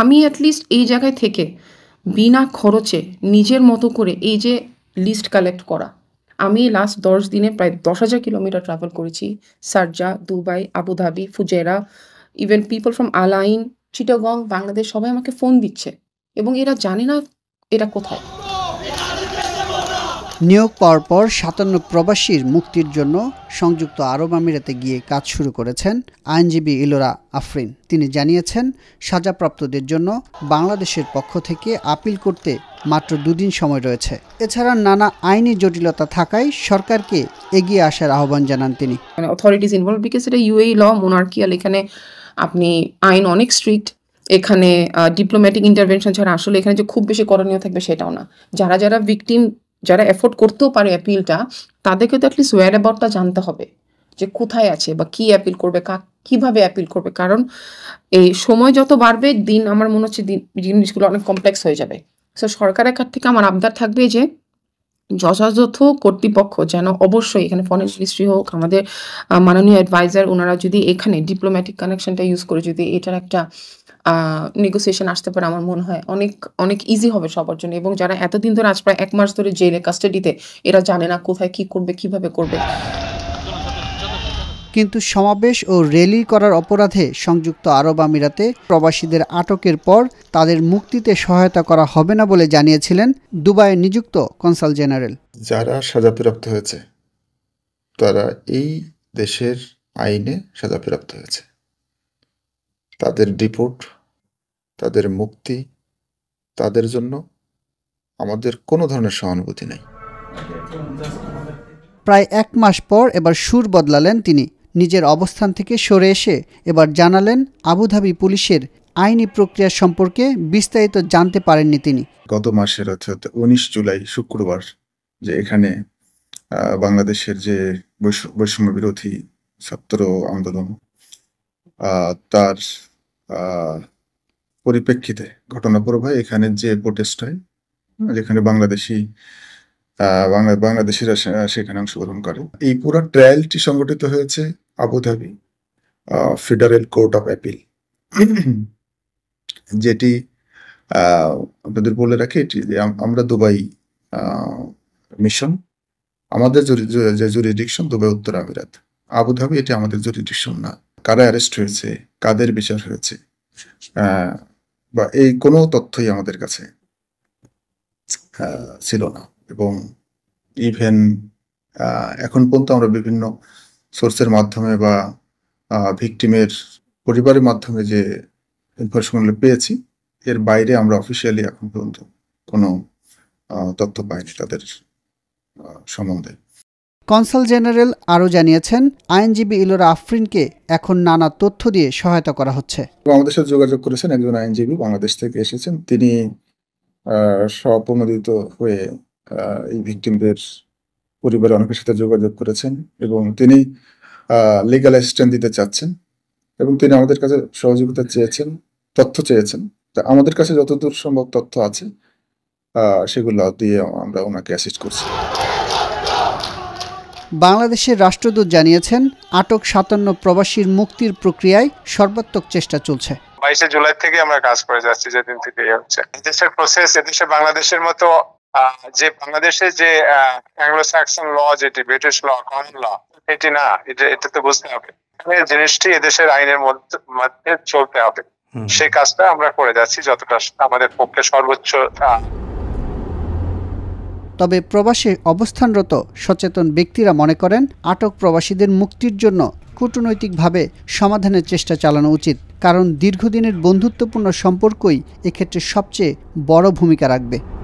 আমি অ্যাটলিস্ট এই জায়গায় থেকে বিনা খরচে নিজের মতো করে এই যে লিস্ট কালেক্ট করা আমি লাস্ট দশ দিনে প্রায় দশ হাজার কিলোমিটার ট্রাভেল করেছি Sharjah Dubai Abu Dhabi Fujairah even people from Al Ain Chittagong Bangladesh সবাই আমাকে ফোন দিচ্ছে এবং এরা জানে না এরা কোথায় নিয়োগ পাওয়ার পর সাতান্ন প্রবাসীর মুক্তির জন্য সংযুক্ত আরব আমিরাতে গিয়ে কাজ শুরু করেছেন আইনজীবী ইলোরা আফরিন তিনি জানিয়েছেন সাজাপ্রাপ্তদের জন্য বাংলাদেশের পক্ষ থেকে আপিল করতে মাত্র দুদিন সময় রয়েছে এছাড়া নানা আইনি জটিলতা থাকায় সরকারকে এগিয়ে আসার আহ্বান জানান তিনি অথরিটিজ ইনভলভ বিকজ এটা ইউএই ল মোনার্কিয়াল এখানে আপনি আইন অনেক স্ট্রিক্ট এখানে ডিপ্লোম্যাটিক ইন্টারভেনশন ছাড়া আসলে এখানে যে খুব বেশি করণীয় থাকবে সেটাও না যারা যারা ভিকটিম যারা এফোর্ড করতেও পারে অ্যাপিলটা তাদেরকে তো অ্যাটলিস্ট ওয়ার অ্যাবাউটটা জানতে হবে যে কোথায় আছে বা কি অ্যাপিল করবে কা কীভাবে অ্যাপিল করবে কারণ এই সময় যত বাড়বে দিন আমার মনে হচ্ছে দিন জিনিসগুলো অনেক কমপ্লেক্স হয়ে যাবে সো সরকারের কাছ থেকে আমার আবদার থাকবে যে যথাযথ কর্তৃপক্ষ যেন অবশ্যই এখানে ফরেন মিনিস্ট্রি হোক আমাদের মাননীয় অ্যাডভাইজার ওনারা যদি এখানে ডিপ্লোম্যাটিক কানেকশনটা ইউজ করে যদি এটার একটা নেগোসিয়েশন আসতে পারে আমার মনে হয় অনেক অনেক ইজি হবে সবার জন্য এবং যারা এতদিন ধরে আজ প্রায় এক মাস ধরে জেলে কাস্টাডিতে এরা জানে না কোথায় কি করবে কিভাবে করবে কিন্তু সমাবেশ ও র্যালি করার অপরাধে সংযুক্ত আরব আমিরাতে প্রবাসীদের আটকের পর তাদের মুক্তিতে সহায়তা করা হবে না বলে জানিয়েছিলেন দুবাইয়ে নিযুক্ত কনসাল জেনারেল যারা সাজাপ্রাপ্ত হয়েছে তারা এই দেশের আইনে সাজাপ্রাপ্ত হয়েছে তাদের ডিপোর্ট তাদের মুক্তি তাদের জন্য আমাদের কোনো ধরনের সহানুভূতি নেই প্রায় এক মাস পর এবার সুর বদলালেন তিনি নিজের অবস্থান থেকে সরে এসে এবার জানালেন আবুধাবি পুলিশের আইনি প্রক্রিয়া সম্পর্কে বিস্তারিত জানতে পারেননি তিনি গত মাসের অর্থাৎ উনিশ জুলাই শুক্রবার যে এখানে বাংলাদেশের যে বৈষম্য বিরোধী ছাত্র আন্দোলন তার পরিপ্রেক্ষিতে ঘটনা প্রবাহ এখানে যে প্রোটেস্ট হয় যেখানে বাংলাদেশি বাংলাদেশিরা সেখানে অংশগ্রহণ করে এই পুরো ট্রায়ালটি সংগঠিত হয়েছে Abu Dhabi federal court of appeal যেটি আপনাদের বলে রাখি এটি আমরা দুবাই মিশন আমাদের যে জুরিডিকশন দুবাই উত্তর আমিরাত আবুধাবি এটি আমাদের জুরিডিকশন না কারা অ্যারেস্ট হয়েছে কাদের বিচার হয়েছে বা এই কোনো তথ্যই আমাদের কাছে ছিল না এবং ইভেন এখন পর্যন্ত আমরা বিভিন্ন সোর্সের মাধ্যমে বা ভিকটিমের পরিবারের মাধ্যমে যে ইনফরমেশনগুলো পেয়েছি এর বাইরে আমরা অফিসিয়ালি এখন পর্যন্ত কোনো তথ্য পাইনি তাদের সম্বন্ধে কনসাল জেনারেল আরও জানিয়েছেন আইনজীবী ইলোরা আফরিনকে এখন নানা তথ্য দিয়ে সহায়তা করা হচ্ছে আমাদের সাথে যোগাযোগ করেছেন একজন আইনজীবী বাংলাদেশ থেকে এসেছেন তিনি স্বপ্রণোদিত হয়ে এই ভিকটিমদের পরিবারের অনেকের সাথে যোগাযোগ করেছেন এবং তিনি লিগাল অ্যাসিস্ট্যান্ট দিতে চাচ্ছেন এবং তিনি আমাদের কাছে সহযোগিতা চেয়েছেন তথ্য চেয়েছেন তা আমাদের কাছে যতদূর সম্ভব তথ্য আছে সেগুলো দিয়ে আমরা ওনাকে অ্যাসিস্ট করছি বাংলাদেশের রাষ্ট্রদূত জানিয়েছেন আটক সাতান্ন প্রবাসীর মুক্তির প্রক্রিয়ায় সর্বাত্মক চেষ্টা চলছে বাইশে জুলাই থেকে আমরা কাজ করে যাচ্ছি যেদিন থেকে হচ্ছে দেশের প্রসেস এদেশে বাংলাদেশের মতো যে বাংলাদেশে যে অ্যাংলো স্যাক্সন ল যেটি ব্রিটিশ ল কমন ল এটি না এটা এটা তো বুঝতে হবে জিনিসটি এদেশের আইনের মধ্যে চলতে হবে সেই কাজটা আমরা করে যাচ্ছি যতটা আমাদের পক্ষে সর্বোচ্চ তবে প্রবাসে অবস্থানরত সচেতন ব্যক্তিরা মনে করেন আটক প্রবাসীদের মুক্তির জন্য কূটনৈতিকভাবে সমাধানের চেষ্টা চালানো উচিত কারণ দীর্ঘদিনের বন্ধুত্বপূর্ণ সম্পর্কই এক্ষেত্রে সবচেয়ে বড় ভূমিকা রাখবে